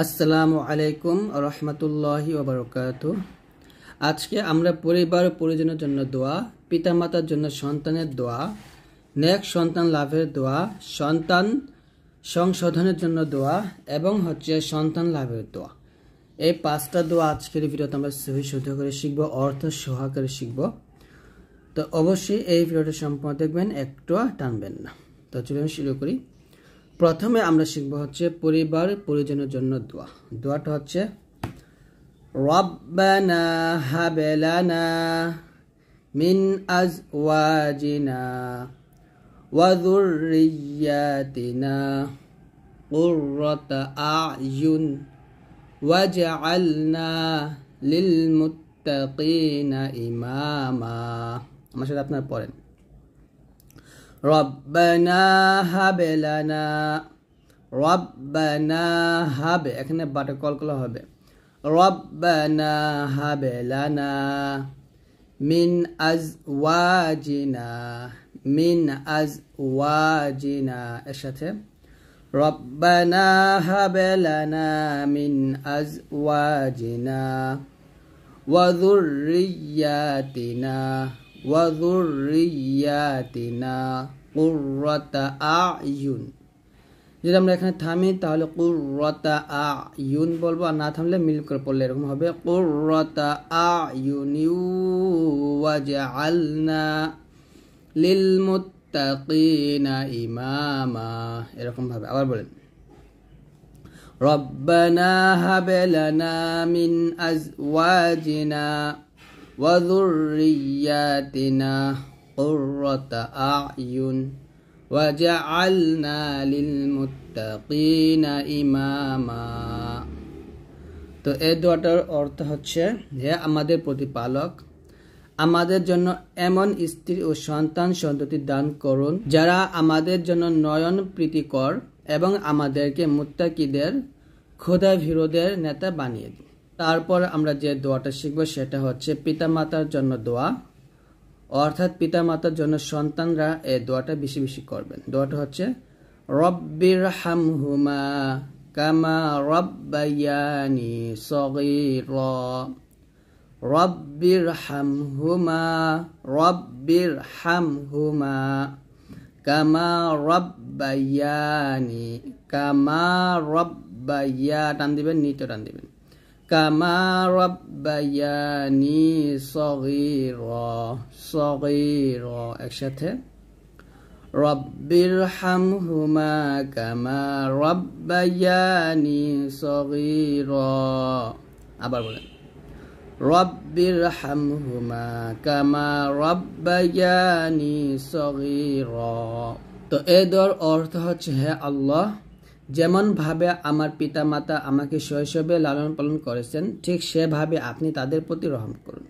আসসালামু আলাইকুম রহমতুল্লাহি ওবরকাত আজকে আমরা পরিবার ও পরিজনের জন্য দোয়া পিতামাতার জন্য সন্তানের দোয়া নেক সন্তান লাভের দোয়া সন্তান সংশোধনের জন্য দোয়া এবং হচ্ছে সন্তান লাভের দোয়া এই পাঁচটা দোয়া আজকের ভিডিওতে আমরা সহি শুদ্ধ করে শিখব অর্থ সহাকারে শিখব তো অবশ্যই এই ভিডিওটা সম্পূর্ণ দেখবেন একটু টানবেন না তো চলুন শুরু করি প্রথমে আমরা শিখবো হচ্ছে পরিবার পরিজনের জন্য দোয়া দোয়াটা হচ্ছে রব্বানা হাবেলানা মিন আজওয়াজিনা আয়ুন قرة أعين وجعلنا ইমামা আমার সাথে شاء পড়েন ربنا هب لنا ربنا هب এখানে বাটারকলগুলো হবে ربنا هب لنا من أزواجنا من أزواجنا এর সাথে ربنا هب لنا من أزواجنا وذرياتنا ওয়াজুরিয়াতিনা কুর্রতা আয়ুন যদি আমরা এখানে থামি তাহলে কুর্রতা আয়ুন বলবো আর না থামলে মিল করে পড়লে এরকম হবে কুর্রতা আয়ুনিউ ওয়াজআলনা লিল মুত্তাকিনা ইমামা এরকম ভাবে আবার বলেন রব্বানা هب لنا من أزواجنا وذرياتنا قرة أعين وجعلنا للمتقين إماما তো এই দোয়াটার অর্থ হচ্ছে হে আমাদের প্রতিপালক আমাদের জন্য এমন স্ত্রী ও সন্তান সন্ততি দান করুন যারা আমাদের জন্য নয়ন প্রীতিকর এবং আমাদেরকে মুত্তাকিদের বিরোধের নেতা বানিয়ে দিন তারপর আমরা যে দোয়াটা শিখব সেটা হচ্ছে পিতামাতার জন্য দোয়া অর্থাৎ পিতামাতার জন্য সন্তানরা এই দোয়াটা বেশি বেশি করবেন দোয়াটা হচ্ছে রব্বির হামহুমা কামা রব্বায়ানি সগির রব্বির হামহুমা রব্বির হুমা কামা রব্বায়ানি কামা রব্বাইয়া টান দিবেন নিতে টান দিবেন كما ربياني صغيرا صغيرا একসাথে رب ارحمهما كما ربياني صغيرا আবার বলেন رب ارحمهما كما ربياني صغيرا তো এদর অর্থ হচ্ছে হে আল্লাহ যেমনভাবে আমার পিতা মাতা আমাকে শৈশবে লালন পালন করেছেন ঠিক সেভাবে আপনি তাদের প্রতি রহম করুন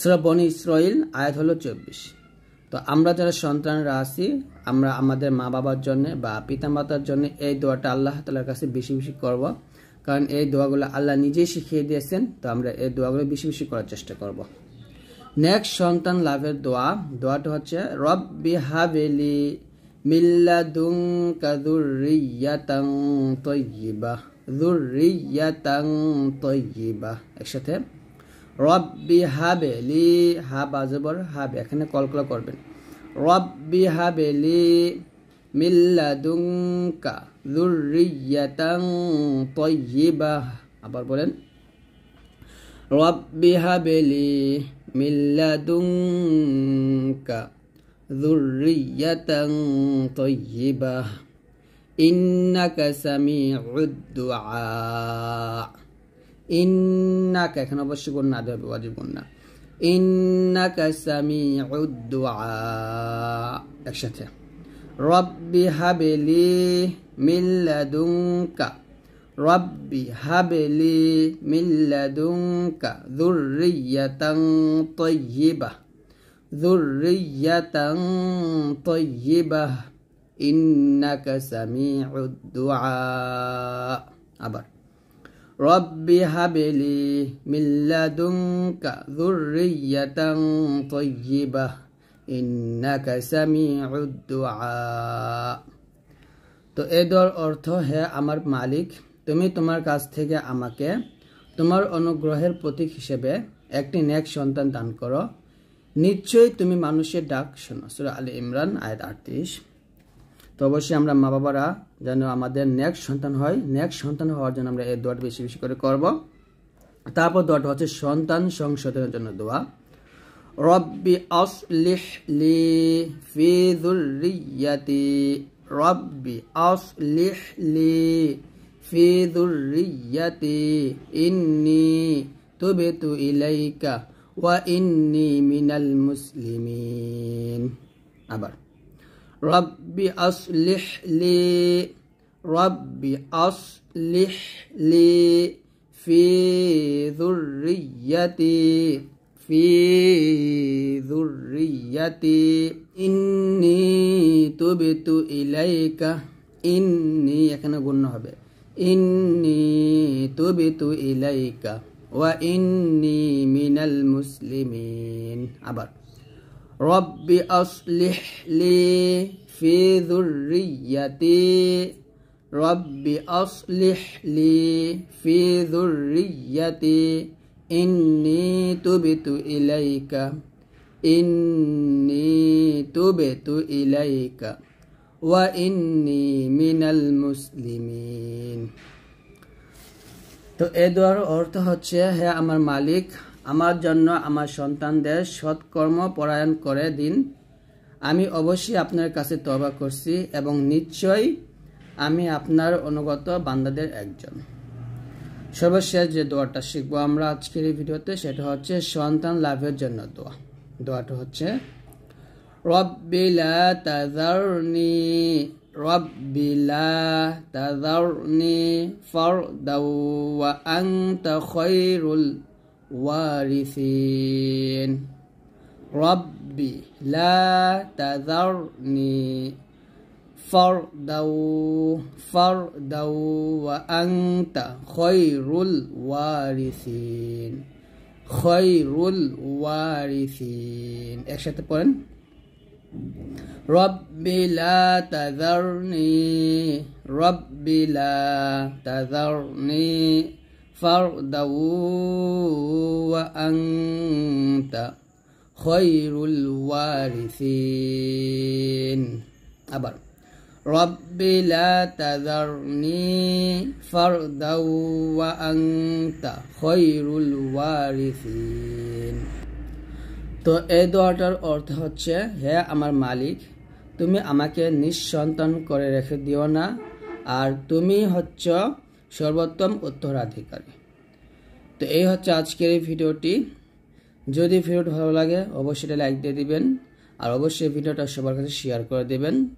শ্রবণ ইসরাইল আয়াত হলো চব্বিশ তো আমরা যারা সন্তানরা আছি আমরা আমাদের মা বাবার জন্য বা পিতা মাতার জন্য এই দোয়াটা আল্লাহ তালার কাছে বেশি বেশি করব কারণ এই দোয়াগুলো আল্লাহ নিজেই শিখিয়ে দিয়েছেন তো আমরা এই দোয়াগুলো বেশি বেশি করার চেষ্টা করব নেক্সট সন্তান লাভের দোয়া দোয়াটা হচ্ছে রব বিহাবেলি মিল্লাদুং কাদুরিয়াতাং তৈবাহ দুরিয়াতাং তৈবাহ একসাথে রব্বি হাবে লি হাব আজবর হাবে এখানে কলকলা করবেন রব্বি হাবে লি মিল্লাদুঙ্কা দুরিয়াতাং তৈবাহ আবার বলেন রব্বি হাবে লি মিল্লাদুঙ্কা ذرية طيبة إنك سميع الدعاء إنك এখানে অবশ্যই গুণনা আদায় হবে ওয়াজিব إنك سميع الدعاء একসাথে ربي هب لي من لدنك ربي هب لي من لدنك ذرية طيبة ذُرِّيَّةً طَيِّبَةً إِنَّكَ سَمِيعُ الدُّعَاءِ আবার রব্বি হাবিলি মিল্লাদুঙ্কা ذُرِّيَّةً طَيِّبَةً إِنَّكَ سَمِيعُ الدُّعَاءِ তো এদর অর্থ হে আমার মালিক তুমি তোমার কাছ থেকে আমাকে তোমার অনুগ্রহের প্রতীক হিসেবে একটি নেক সন্তান দান করো নিশ্চয়ই তুমি মানুষের ডাক শোনো সুরা আলী ইমরান আয়াত আটত্রিশ তো অবশ্যই আমরা মা বাবারা যেন আমাদের নেক্সট সন্তান হয় নেক্সট সন্তান হওয়ার জন্য আমরা এই দোয়াটা বেশি বেশি করে করব তারপর দোয়াটা হচ্ছে সন্তান সংশোধনের জন্য দোয়া রব্বি আসলিহ লি ফি যুররিয়াতি রব্বি আসলিহ লি ফি যুররিয়াতি ইন্নী তুবতু ইলাইকা وإني من المسلمين أبر ربي أصلح لي ربي أصلح لي في ذريتي في ذريتي إني تبت إليك إني يكن قلنا إني تبت إليك وإني من المسلمين عبر رب أصلح لي في ذريتي رب أصلح لي في ذريتي إني تبت إليك إني تبت إليك وإني من المسلمين তো এ দোয়ার অর্থ হচ্ছে হে আমার মালিক আমার জন্য আমার সন্তানদের সৎকর্ম পরায়ণ করে দিন আমি অবশ্যই আপনার কাছে তবা করছি এবং নিশ্চয়ই আমি আপনার অনুগত বান্দাদের একজন সর্বশেষ যে দোয়াটা শিখব আমরা আজকের এই ভিডিওতে সেটা হচ্ছে সন্তান লাভের জন্য দোয়া দোয়াটা হচ্ছে রব্বিলা তাজারনি رب لا تذرني فردا وأنت خير الوارثين رب لا تذرني فردا فردا وأنت خير الوارثين خير الوارثين إيش পড়েন رب لا تذرني رب لا تذرني فردا وأنت خير الوارثين أبر رب لا تذرني فردا وأنت خير الوارثين তো এই দোয়াটার অর্থ হচ্ছে হে আমার মালিক তুমি আমাকে নিঃসন্তান করে রেখে দিও না আর তুমি হচ্ছ সর্বোত্তম উত্তরাধিকারী তো এই হচ্ছে আজকের এই ভিডিওটি যদি ভিডিওটি ভালো লাগে অবশ্যই লাইক দিয়ে দিবেন আর অবশ্যই ভিডিওটা সবার কাছে শেয়ার করে দেবেন